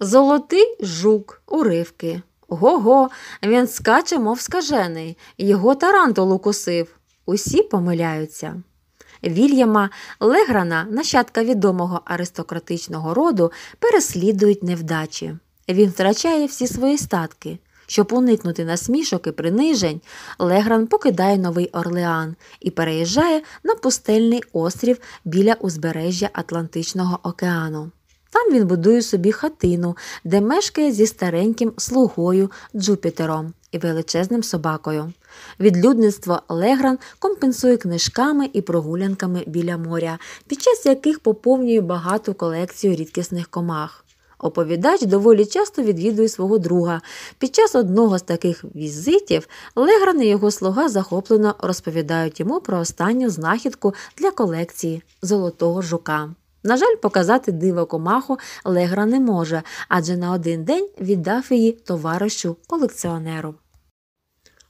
Золотий жук, уривки. Го-го, він скаче, мов скажений, його тарантул укусив. Усі помиляються. Вільяма Леграна, нащадка відомого аристократичного роду, переслідують невдачі. Він втрачає всі свої статки. Щоб уникнути насмішок і принижень, Легран покидає Новий Орлеан і переїжджає на пустельний острів біля узбережжя Атлантичного океану. Там він будує собі хатину, де мешкає зі стареньким слугою Джупітером і величезним собакою. Відлюдництво Легран компенсує книжками і прогулянками біля моря, під час яких поповнює багату колекцію рідкісних комах. Оповідач доволі часто відвідує свого друга. Під час одного з таких візитів Легран і його слуга захоплено розповідають йому про останню знахідку для колекції золотого жука. На жаль, показати диво комаху Легра не може, адже на один день віддав її товаришу колекціонеру.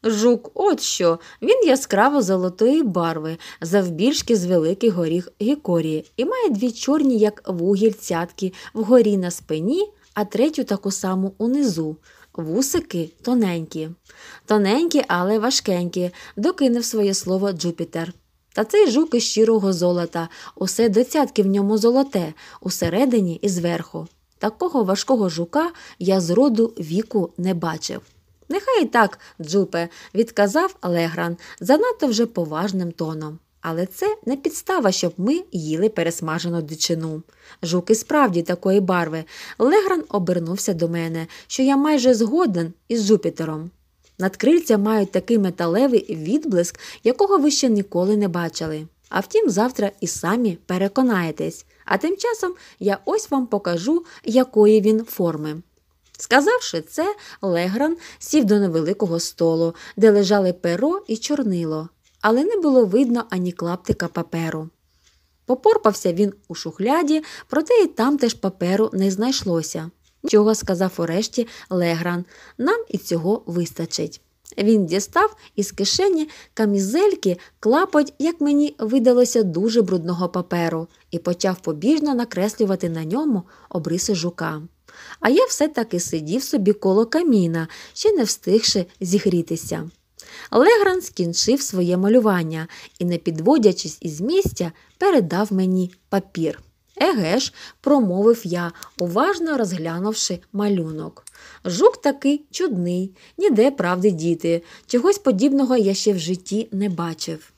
Жук, от що, він яскраво золотої барви, завбільшки з великий горіх гікорії, і має дві чорні, як вугіль цятки, вгорі на спині, а третю таку саму унизу. Вусики тоненькі, тоненькі, але важкенькі, докинув своє слово Джупітер. Та цей жук із щирого золота, усе десятки в ньому золоте, усередині і зверху. Такого важкого жука я з роду віку не бачив. Нехай і так, Джупе, відказав Легран занадто вже поважним тоном. Але це не підстава, щоб ми їли пересмажену дичину. Жуки справді такої барви. Легран обернувся до мене, що я майже згоден із Джупітером. Надкрильця мають такий металевий відблиск, якого ви ще ніколи не бачили. А втім, завтра і самі переконаєтесь. А тим часом я ось вам покажу, якої він форми. Сказавши це, Легран сів до невеликого столу, де лежали перо і чорнило, але не було видно ані клаптика паперу. Попорпався він у шухляді, проте і там теж паперу не знайшлося чого сказав урешті Легран. Нам і цього вистачить. Він дістав із кишені камізельки клапоть, як мені видалося, дуже брудного паперу, і почав побіжно накреслювати на ньому обриси жука. А я все таки сидів собі коло каміна, ще не встигши зігрітися. Легран скінчив своє малювання і, не підводячись із місця, передав мені папір. Еге ж, промовив я, уважно розглянувши малюнок. Жук такий чудний, ніде правди діти. Чогось подібного я ще в житті не бачив.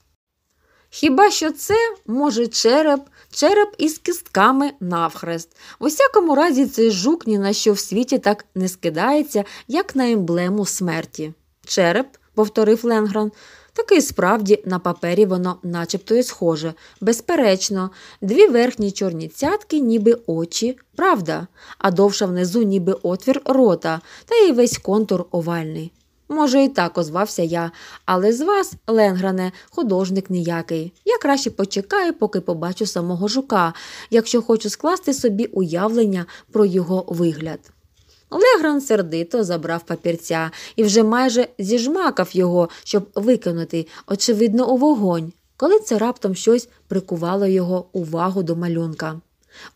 Хіба що це, може, череп, череп із кістками навхрест. В усякому разі, цей жук ні на що в світі так не скидається, як на емблему смерті. Череп, повторив Ленгран, Таки і справді на папері воно начебто і схоже. Безперечно, дві верхні чорні цятки, ніби очі, правда, а довша внизу, ніби отвір рота, та й весь контур овальний. Може, і так озвався я, але з вас, Ленгране, художник ніякий. Я краще почекаю, поки побачу самого жука, якщо хочу скласти собі уявлення про його вигляд. Легран сердито забрав папірця і вже майже зіжмакав його, щоб викинути, очевидно, у вогонь, коли це раптом щось прикувало його увагу до малюнка.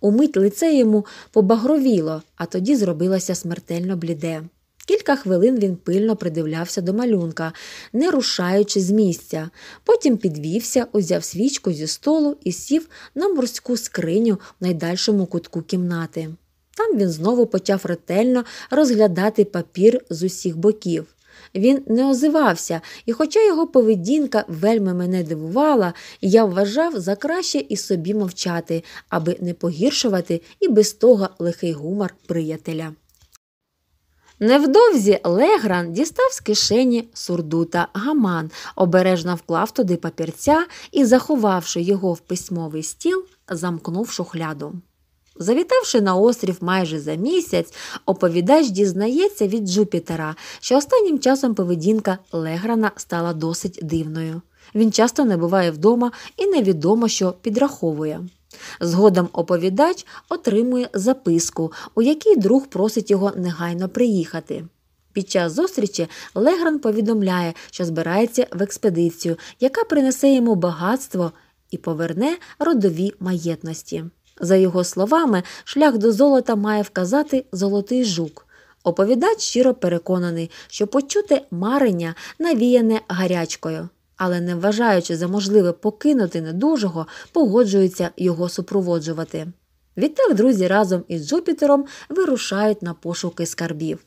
Умить лице йому побагровіло, а тоді зробилося смертельно бліде. Кілька хвилин він пильно придивлявся до малюнка, не рушаючи з місця. Потім підвівся, узяв свічку зі столу і сів на морську скриню в найдальшому кутку кімнати. Там він знову почав ретельно розглядати папір з усіх боків. Він не озивався, і, хоча його поведінка вельми мене дивувала, я вважав за краще і собі мовчати, аби не погіршувати і без того лихий гумор приятеля. Невдовзі Легран дістав з кишені сурдута гаман, обережно вклав туди папірця і, заховавши його в письмовий стіл, замкнув шухляду. Завітавши на острів майже за місяць, оповідач дізнається від Джупітера, що останнім часом поведінка Леграна стала досить дивною. Він часто не буває вдома і невідомо, що підраховує. Згодом оповідач отримує записку, у якій друг просить його негайно приїхати. Під час зустрічі Легран повідомляє, що збирається в експедицію, яка принесе йому багатство і поверне родові маєтності. За його словами, шлях до золота має вказати золотий жук. Оповідач щиро переконаний, що почути марення навіяне гарячкою, але, не вважаючи за можливе покинути недужого, погоджується його супроводжувати. Відтак друзі разом із Джупітером вирушають на пошуки скарбів.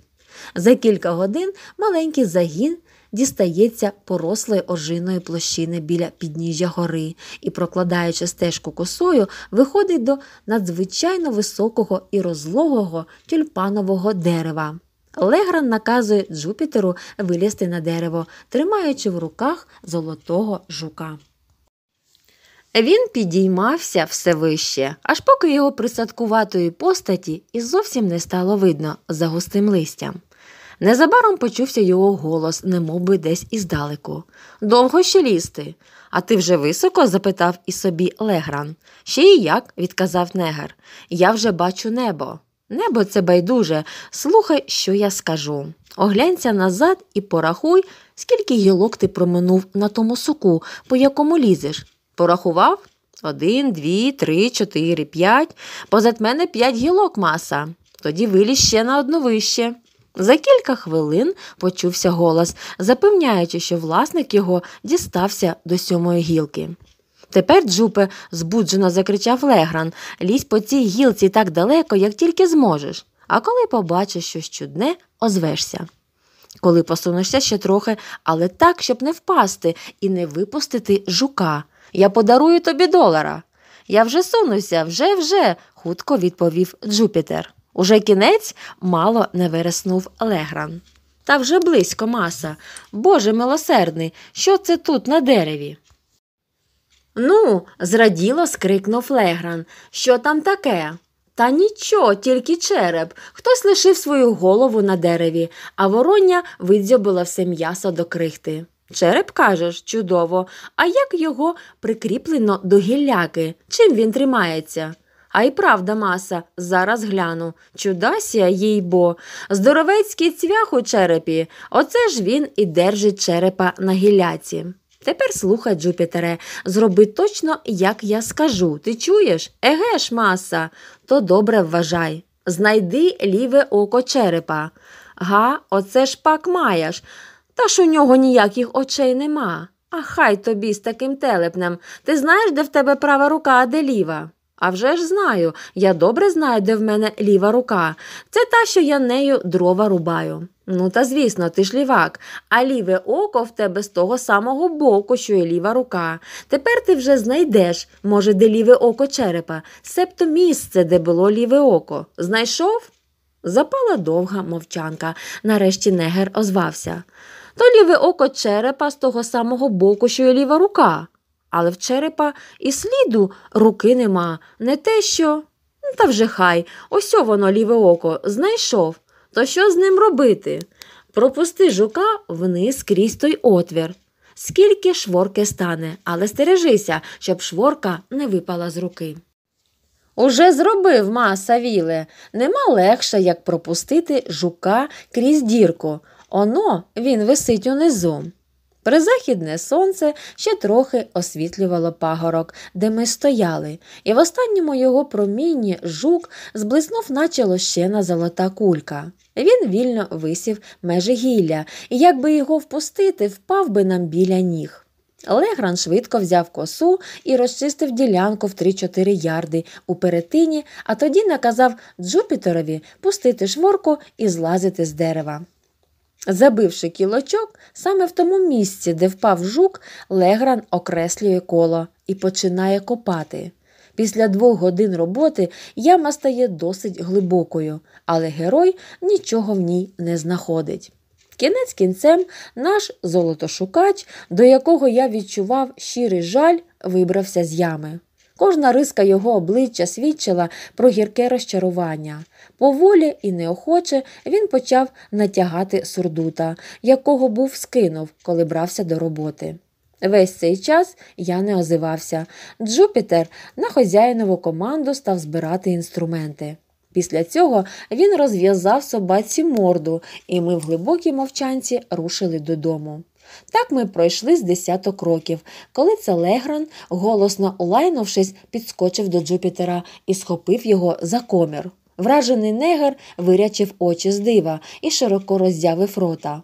За кілька годин маленький загін дістається порослої ожиної площини біля підніжжя гори і, прокладаючи стежку косою, виходить до надзвичайно високого і розлогого тюльпанового дерева. Легран наказує Джупітеру вилізти на дерево, тримаючи в руках золотого жука. Він підіймався все вище, аж поки його присадкуватої постаті і зовсім не стало видно за густим листям. Незабаром почувся його голос, немовби десь іздалеку. Довго ще лізти. А ти вже високо? запитав і собі Легран. Ще і як, відказав негр. Я вже бачу небо. Небо це байдуже, слухай, що я скажу. Оглянься назад і порахуй, скільки гілок ти проминув на тому суку, по якому лізеш. Порахував? Один, дві, три, чотири, п'ять. Позад мене п'ять гілок маса. Тоді виліз ще на одну вище. За кілька хвилин почувся голос, запевняючи, що власник його дістався до сьомої гілки. Тепер, Джупе, збуджено закричав Легран, лізь по цій гілці так далеко, як тільки зможеш, а коли побачиш щось чудне, озвешся. Коли посунешся ще трохи, але так, щоб не впасти і не випустити жука. Я подарую тобі долара. Я вже сунуся, вже, вже, хутко відповів Джупітер. Уже кінець мало не вириснув Легран. Та вже близько маса. Боже милосердний, що це тут на дереві? Ну, зраділо скрикнув Легран. Що там таке? Та нічого, тільки череп. Хтось лишив свою голову на дереві, а вороння видзьобила все м'ясо до крихти. Череп, кажеш, чудово, а як його прикріплено до гілляки? Чим він тримається? А й правда маса, зараз гляну. Чудася, їй бо. Здоровецький цвях у черепі. Оце ж він і держить черепа на гіляці. Тепер слухай, Джупітере, зроби точно, як я скажу. Ти чуєш? Еге ж, маса, то добре вважай. Знайди ліве око черепа. Га, оце ж пак маєш. Та ж у нього ніяких очей нема. А хай тобі з таким телепнем. Ти знаєш, де в тебе права рука, а де ліва? А вже ж знаю, я добре знаю, де в мене ліва рука. Це та, що я нею дрова рубаю. Ну та звісно, ти ж лівак, а ліве око в тебе з того самого боку, що і ліва рука. Тепер ти вже знайдеш, може, де ліве око черепа, себто місце, де було ліве око. Знайшов? Запала довга мовчанка. Нарешті негер озвався. То ліве око черепа з того самого боку, що і ліва рука але в черепа і сліду руки нема, не те що. Ну, та вже хай, ось воно ліве око знайшов. То що з ним робити? Пропусти жука вниз крізь той отвір. Скільки шворки стане, але стережися, щоб шворка не випала з руки. Уже зробив маса віле. Нема легше, як пропустити жука крізь дірку. Оно він висить унизу. Призахідне сонце ще трохи освітлювало пагорок, де ми стояли, і в останньому його промінні жук зблиснув, наче лощена золота кулька. Він вільно висів межі гілля, і якби його впустити, впав би нам біля ніг. Легран швидко взяв косу і розчистив ділянку в 3-4 ярди у перетині, а тоді наказав Джупітерові пустити шворку і злазити з дерева. Забивши кілочок, саме в тому місці, де впав жук, Легран окреслює коло і починає копати. Після двох годин роботи яма стає досить глибокою, але герой нічого в ній не знаходить. Кінець кінцем наш золотошукач, до якого я відчував щирий жаль, вибрався з ями. Кожна риска його обличчя свідчила про гірке розчарування. Поволі і неохоче він почав натягати сурдута, якого був скинув, коли брався до роботи. Весь цей час я не озивався. Джупітер на хазяїнову команду став збирати інструменти. Після цього він розв'язав собаці морду, і ми в глибокій мовчанці рушили додому. Так ми пройшли з десяток років, коли це Легран, голосно улайнувшись, підскочив до Джупітера і схопив його за комір. Вражений негр вирячив очі з дива і широко роззявив рота.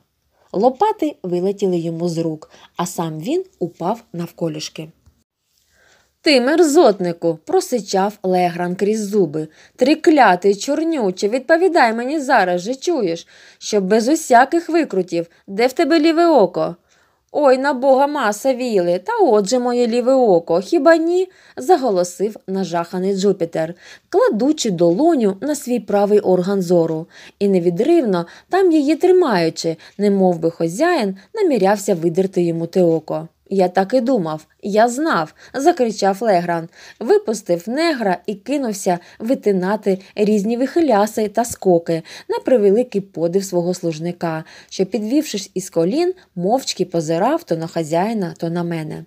Лопати вилетіли йому з рук, а сам він упав навколішки. Ти, мерзотнику, просичав Легран крізь зуби. Триклятий, чорнюче, відповідай мені зараз же чуєш, щоб без усяких викрутів, де в тебе ліве око? Ой на бога маса віли, та отже моє ліве око, хіба ні? заголосив нажаханий Джупітер, кладучи долоню на свій правий орган зору, і невідривно там її тримаючи, немов би хозяїн намірявся видерти йому те око. Я так і думав, я знав, закричав Легран, випустив негра і кинувся витинати різні вихиляси та скоки на превеликий подив свого служника, що, підвівшись із колін, мовчки позирав то на хазяїна, то на мене.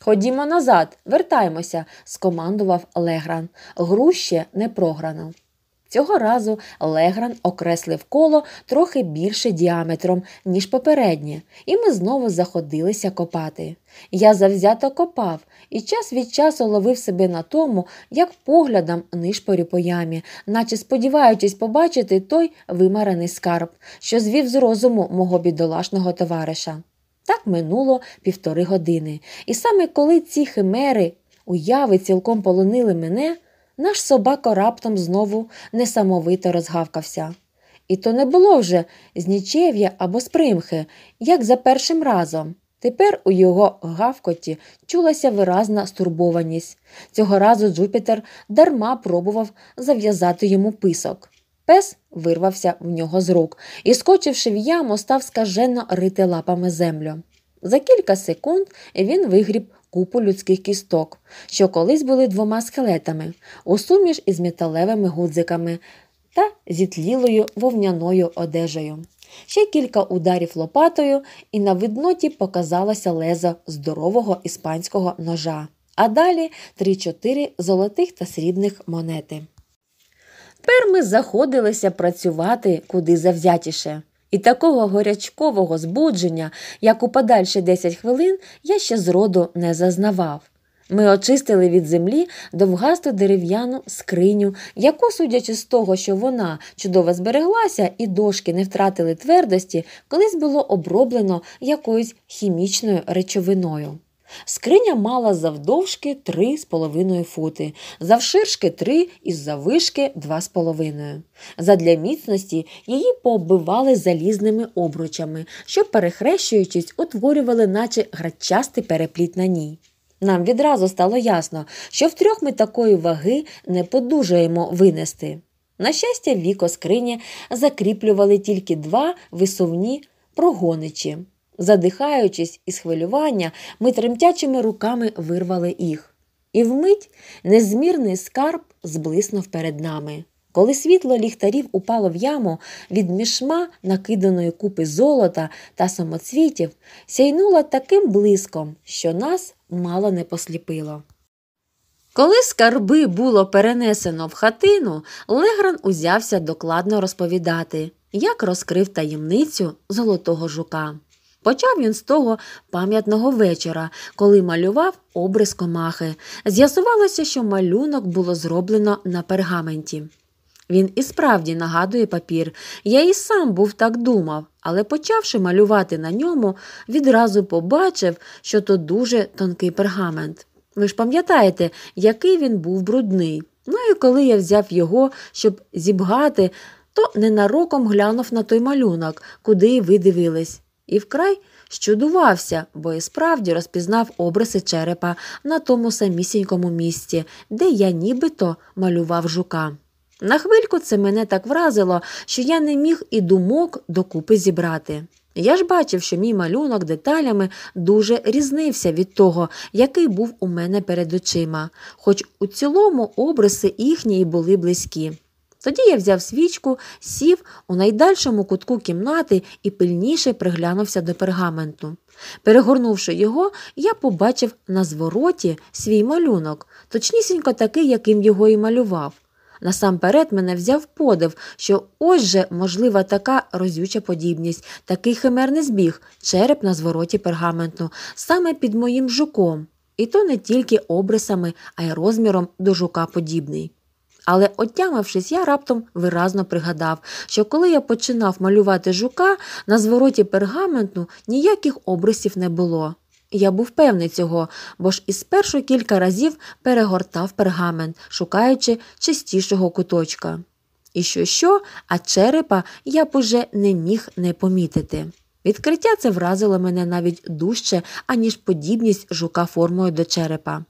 Ходімо назад, вертаємося, скомандував Легран. Груще не програно. Цього разу Легран окреслив коло трохи більше діаметром, ніж попереднє, і ми знову заходилися копати. Я завзято копав і час від часу ловив себе на тому, як поглядом нишпорю по ямі, наче сподіваючись побачити той вимарений скарб, що звів з розуму мого бідолашного товариша. Так минуло півтори години, і саме коли ці химери уяви цілком полонили мене наш собака раптом знову несамовито розгавкався. І то не було вже з нічев'я або з примхи, як за першим разом. Тепер у його гавкоті чулася виразна стурбованість. Цього разу Джупітер дарма пробував зав'язати йому писок. Пес вирвався в нього з рук і, скочивши в яму, став скажено рити лапами землю. За кілька секунд він вигріб купу людських кісток, що колись були двома скелетами, у суміш із металевими гудзиками та зітлілою вовняною одежею. Ще кілька ударів лопатою, і на видноті показалося лезо здорового іспанського ножа, а далі три-чотири золотих та срібних монети. Тепер ми заходилися працювати куди завзятіше. І такого горячкового збудження, як у подальші 10 хвилин, я ще зроду не зазнавав. Ми очистили від землі довгасту дерев'яну скриню, яку, судячи з того, що вона чудово збереглася і дошки не втратили твердості, колись було оброблено якоюсь хімічною речовиною. Скриня мала завдовжки 3,5 фути, завширшки 3 і заввишки 2,5. Задля міцності її пооббивали залізними обручами, що, перехрещуючись, утворювали, наче грачастий перепліт на ній. Нам відразу стало ясно, що втрьох ми такої ваги не подужаємо винести. На щастя, віко скрині закріплювали тільки два висувні прогоничі. Задихаючись із хвилювання, ми тремтячими руками вирвали їх. І вмить незмірний скарб зблиснув перед нами. Коли світло ліхтарів упало в яму від мішма, накиданої купи золота та самоцвітів, сяйнуло таким блиском, що нас мало не посліпило. Коли скарби було перенесено в хатину, Легран узявся докладно розповідати, як розкрив таємницю золотого жука. Почав він з того пам'ятного вечора, коли малював обрис комахи. З'ясувалося, що малюнок було зроблено на пергаменті. Він і справді нагадує папір. Я і сам був так думав, але, почавши малювати на ньому, відразу побачив, що то дуже тонкий пергамент. Ви ж пам'ятаєте, який він був брудний. Ну і коли я взяв його, щоб зібгати, то ненароком глянув на той малюнок, куди ви дивились і вкрай щудувався, бо і справді розпізнав обриси черепа на тому самісінькому місці, де я нібито малював жука. На хвильку це мене так вразило, що я не міг і думок докупи зібрати. Я ж бачив, що мій малюнок деталями дуже різнився від того, який був у мене перед очима, хоч у цілому обриси їхні були близькі. Тоді я взяв свічку, сів у найдальшому кутку кімнати і пильніше приглянувся до пергаменту. Перегорнувши його, я побачив на звороті свій малюнок, точнісінько такий, яким його і малював. Насамперед мене взяв подив, що ось же можлива така розюча подібність, такий химерний збіг, череп на звороті пергаменту, саме під моїм жуком, і то не тільки обрисами, а й розміром до жука подібний. Але отямившись, я раптом виразно пригадав, що коли я починав малювати жука, на звороті пергаменту ніяких обрисів не було. Я був певний цього, бо ж і спершу кілька разів перегортав пергамент, шукаючи чистішого куточка. І що, що, а черепа я б уже не міг не помітити. Відкриття це вразило мене навіть дужче, аніж подібність жука формою до черепа.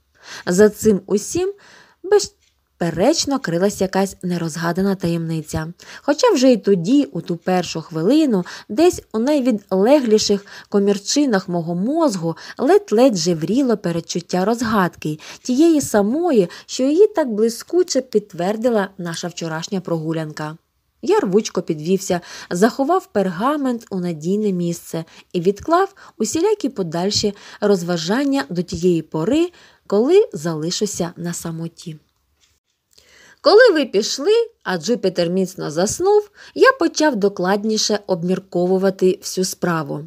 За цим усім без безперечно крилась якась нерозгадана таємниця. Хоча вже й тоді, у ту першу хвилину, десь у найвідлегліших комірчинах мого мозгу ледь-ледь жевріло передчуття розгадки, тієї самої, що її так блискуче підтвердила наша вчорашня прогулянка. Я рвучко підвівся, заховав пергамент у надійне місце і відклав усілякі подальші розважання до тієї пори, коли залишуся на самоті. Коли ви пішли, а Джупітер міцно заснув, я почав докладніше обмірковувати всю справу.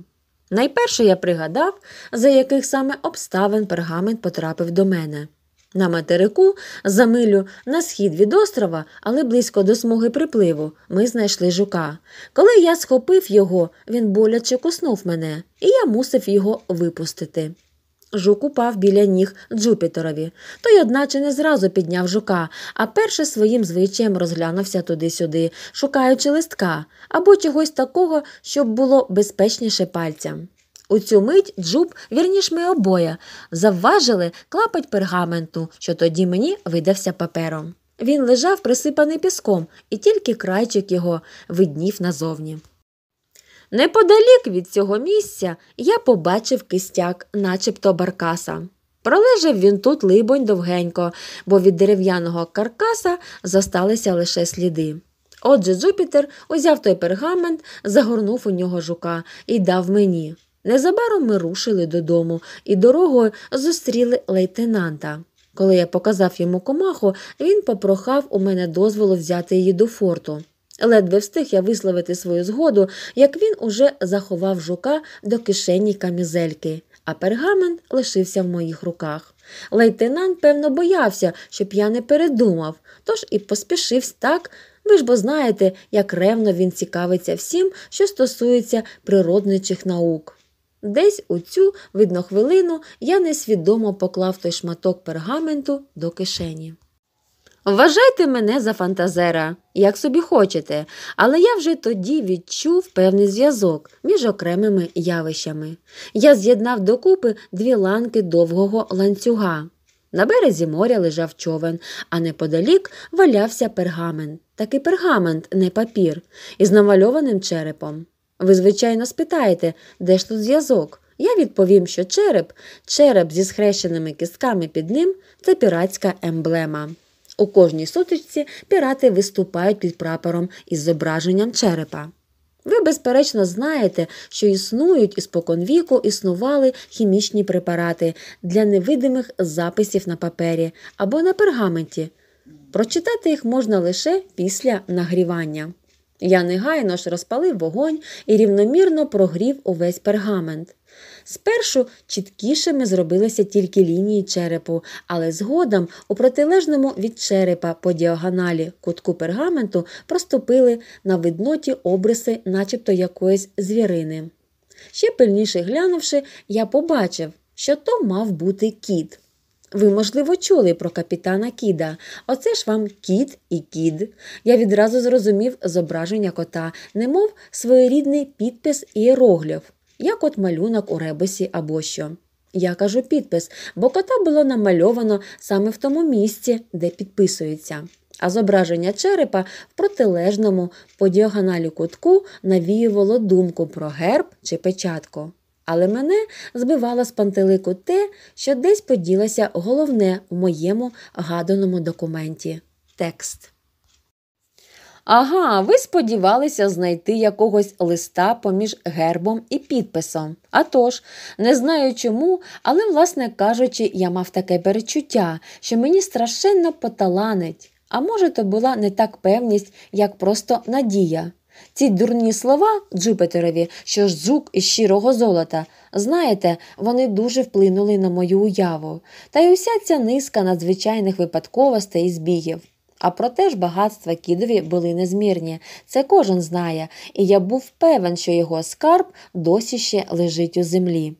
Найперше я пригадав, за яких саме обставин пергамент потрапив до мене. На материку, за милю на схід від острова, але близько до смуги припливу, ми знайшли жука. Коли я схопив його, він боляче куснув мене, і я мусив його випустити. Жук упав біля ніг Джупітерові. Той, одначе, не зразу підняв жука, а перше своїм звичаєм розглянувся туди-сюди, шукаючи листка або чогось такого, щоб було безпечніше пальцям. У цю мить Джуб, вірніш ми обоє, завважили клапать пергаменту, що тоді мені видався папером. Він лежав присипаний піском, і тільки крайчик його виднів назовні. Неподалік від цього місця я побачив кистяк, начебто баркаса. Пролежав він тут, либонь, довгенько, бо від дерев'яного каркаса зосталися лише сліди. Отже, Джупітер узяв той пергамент, загорнув у нього жука і дав мені. Незабаром ми рушили додому і дорогою зустріли лейтенанта. Коли я показав йому комаху, він попрохав у мене дозволу взяти її до форту. Ледве встиг я висловити свою згоду, як він уже заховав жука до кишені камізельки, а пергамент лишився в моїх руках. Лейтенант, певно, боявся, щоб я не передумав, тож і поспішив так. Ви ж бо знаєте, як ревно він цікавиться всім, що стосується природничих наук. Десь у цю, видно, хвилину я несвідомо поклав той шматок пергаменту до кишені. Вважайте мене за фантазера, як собі хочете, але я вже тоді відчув певний зв'язок між окремими явищами. Я з'єднав докупи дві ланки довгого ланцюга. На березі моря лежав човен, а неподалік валявся пергамент. Такий пергамент, не папір, із намальованим черепом. Ви, звичайно, спитаєте, де ж тут зв'язок? Я відповім, що череп, череп зі схрещеними кістками під ним це піратська емблема. У кожній сутичці пірати виступають під прапором із зображенням черепа. Ви, безперечно, знаєте, що існують і споконвіку існували хімічні препарати для невидимих записів на папері або на пергаменті. Прочитати їх можна лише після нагрівання. Я негайно ж розпалив вогонь і рівномірно прогрів увесь пергамент. Спершу чіткішими зробилися тільки лінії черепу, але згодом у протилежному від черепа по діагоналі кутку пергаменту проступили на видноті обриси, начебто якоїсь звірини. Ще пильніше глянувши, я побачив, що то мав бути кіт. Ви, можливо, чули про капітана Кіда. Оце ж вам кіт і кід. Я відразу зрозумів зображення кота, немов своєрідний підпис іероглів як от малюнок у ребусі або що. Я кажу підпис, бо кота було намальовано саме в тому місці, де підписується. А зображення черепа в протилежному по діагоналі кутку навіювало думку про герб чи печатку. Але мене збивало з пантелику те, що десь поділося головне в моєму гаданому документі текст. Ага, ви сподівалися знайти якогось листа поміж гербом і підписом. А тож, не знаю чому, але, власне кажучи, я мав таке перечуття, що мені страшенно поталанить. А може, то була не так певність, як просто надія. Ці дурні слова Джупітерові, що ж жук із щирого золота, знаєте, вони дуже вплинули на мою уяву, та й уся ця низка надзвичайних випадковостей і збігів. А проте ж багатства кідові були незмірні. Це кожен знає, і я був певен, що його скарб досі ще лежить у землі.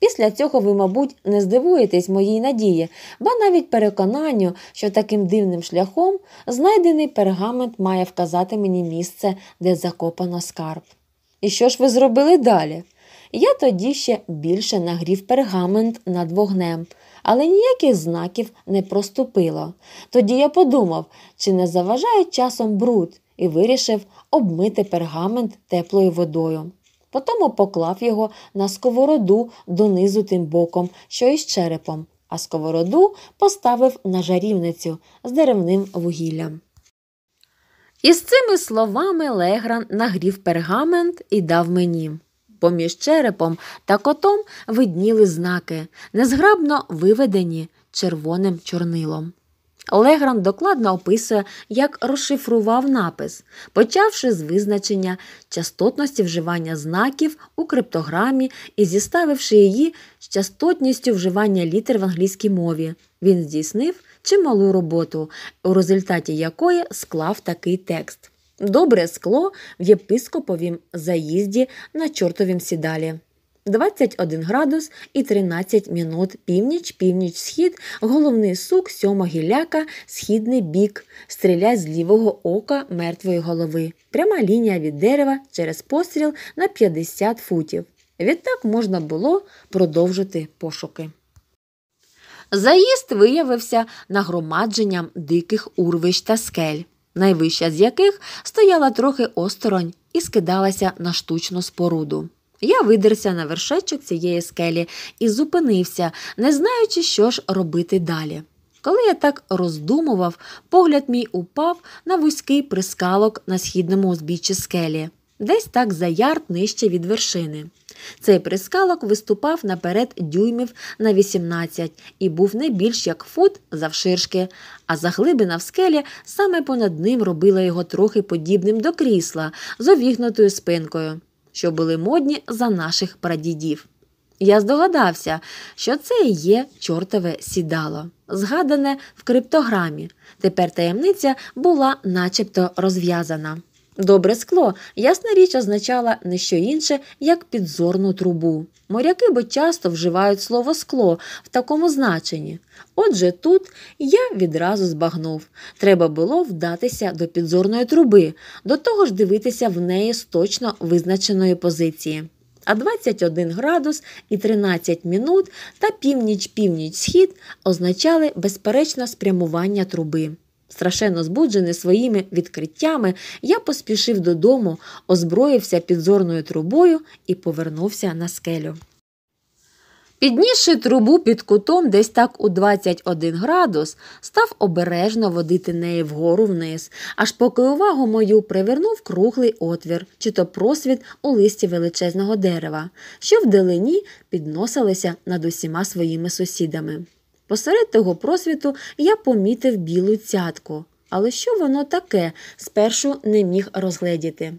Після цього ви, мабуть, не здивуєтесь моїй надії, ба навіть переконанню, що таким дивним шляхом знайдений пергамент має вказати мені місце, де закопано скарб. І що ж ви зробили далі? Я тоді ще більше нагрів пергамент над вогнем але ніяких знаків не проступило. Тоді я подумав, чи не заважає часом бруд, і вирішив обмити пергамент теплою водою. Потім поклав його на сковороду донизу тим боком, що із черепом, а сковороду поставив на жарівницю з деревним вугіллям. І з цими словами Легран нагрів пергамент і дав мені поміж черепом та котом видніли знаки, незграбно виведені червоним чорнилом. Легран докладно описує, як розшифрував напис, почавши з визначення частотності вживання знаків у криптограмі і зіставивши її з частотністю вживання літер в англійській мові, він здійснив чималу роботу, у результаті якої склав такий текст добре скло в єпископовім заїзді на чортовім сідалі. 21 градус і 13 мінут північ, північ, схід, головний сук, сьома гіляка, східний бік, стріляй з лівого ока мертвої голови, пряма лінія від дерева через постріл на 50 футів. Відтак можна було продовжити пошуки. Заїзд виявився нагромадженням диких урвищ та скель найвища з яких стояла трохи осторонь і скидалася на штучну споруду. Я видерся на вершечок цієї скелі і зупинився, не знаючи, що ж робити далі. Коли я так роздумував, погляд мій упав на вузький прискалок на східному узбіччі скелі, десь так за ярд нижче від вершини. Цей прискалок виступав наперед дюймів на 18 і був не більш як фут завширшки, а заглибина в скелі саме понад ним робила його трохи подібним до крісла з овігнутою спинкою, що були модні за наших прадідів. Я здогадався, що це і є чортове сідало, згадане в криптограмі. Тепер таємниця була начебто розв'язана. Добре скло, ясна річ означала не що інше, як підзорну трубу. Моряки бо часто вживають слово скло в такому значенні. Отже, тут я відразу збагнув. Треба було вдатися до підзорної труби, до того ж дивитися в неї з точно визначеної позиції. А 21 градус і 13 мінут та північ-північ схід означали безперечно спрямування труби. Страшенно збуджений своїми відкриттями, я поспішив додому, озброївся підзорною трубою і повернувся на скелю. Піднісши трубу під кутом десь так у 21 градус, став обережно водити неї вгору вниз, аж поки увагу мою привернув круглий отвір, чи то просвіт у листі величезного дерева, що вдалині підносилися над усіма своїми сусідами. Посеред того просвіту я помітив білу цятку, але що воно таке спершу не міг розгледіти.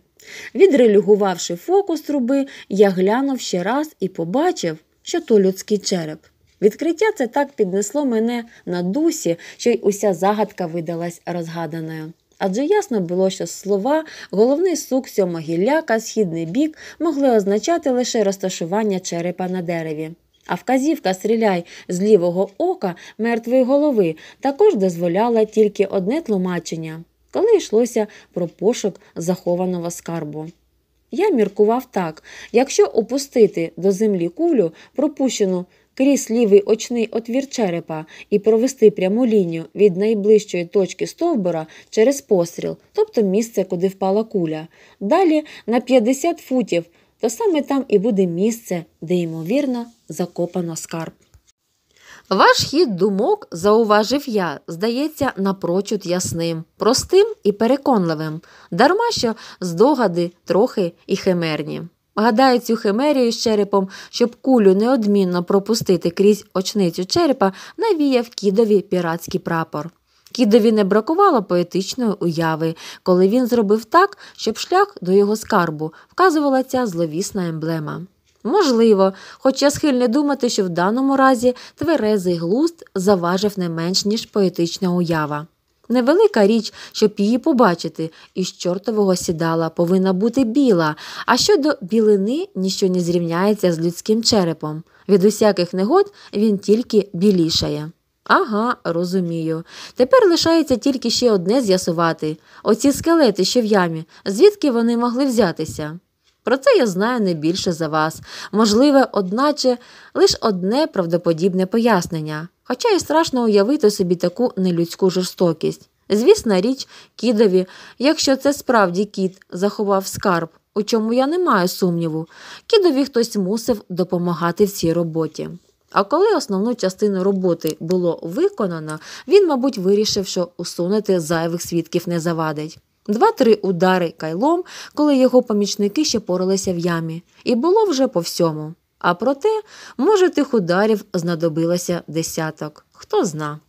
Відрелюгувавши фокус труби, я глянув ще раз і побачив, що то людський череп. Відкриття це так піднесло мене на дусі, що й уся загадка видалась розгаданою. Адже ясно було, що слова, головний сук сьомогілляка, східний бік могли означати лише розташування черепа на дереві. А вказівка стріляй з лівого ока мертвої голови також дозволяла тільки одне тлумачення, коли йшлося про пошук захованого скарбу. Я міркував так: якщо опустити до землі кулю, пропущену крізь лівий очний отвір черепа, і провести пряму лінію від найближчої точки стовбура через постріл, тобто місце, куди впала куля, далі на 50 футів то саме там і буде місце, де ймовірно закопано скарб. Ваш хід думок, зауважив я, здається напрочуд ясним, простим і переконливим, дарма що здогади трохи і химерні. Гадаю, цю химерію з черепом, щоб кулю неодмінно пропустити крізь очницю черепа, навіяв кідові піратський прапор. Кідові не бракувало поетичної уяви, коли він зробив так, щоб шлях до його скарбу вказувала ця зловісна емблема. Можливо, хоч я схильний думати, що в даному разі тверезий глузд заважив не менш ніж поетична уява. Невелика річ, щоб її побачити, із чортового сідала повинна бути біла, а щодо білини ніщо не зрівняється з людським черепом. Від усяких негод він тільки білішає. Ага, розумію. Тепер лишається тільки ще одне з'ясувати оці скелети, що в ямі, звідки вони могли взятися. Про це я знаю не більше за вас. Можливе, одначе, лише одне правдоподібне пояснення, хоча і страшно уявити собі таку нелюдську жорстокість. Звісна річ, кідові, якщо це справді кіт заховав скарб, у чому я не маю сумніву, кідові хтось мусив допомагати в цій роботі. А коли основну частину роботи було виконано, він, мабуть, вирішив, що усунути зайвих свідків не завадить. Два-три удари кайлом, коли його помічники ще поралися в ямі, і було вже по всьому. А проте, може, тих ударів знадобилося десяток. Хто зна.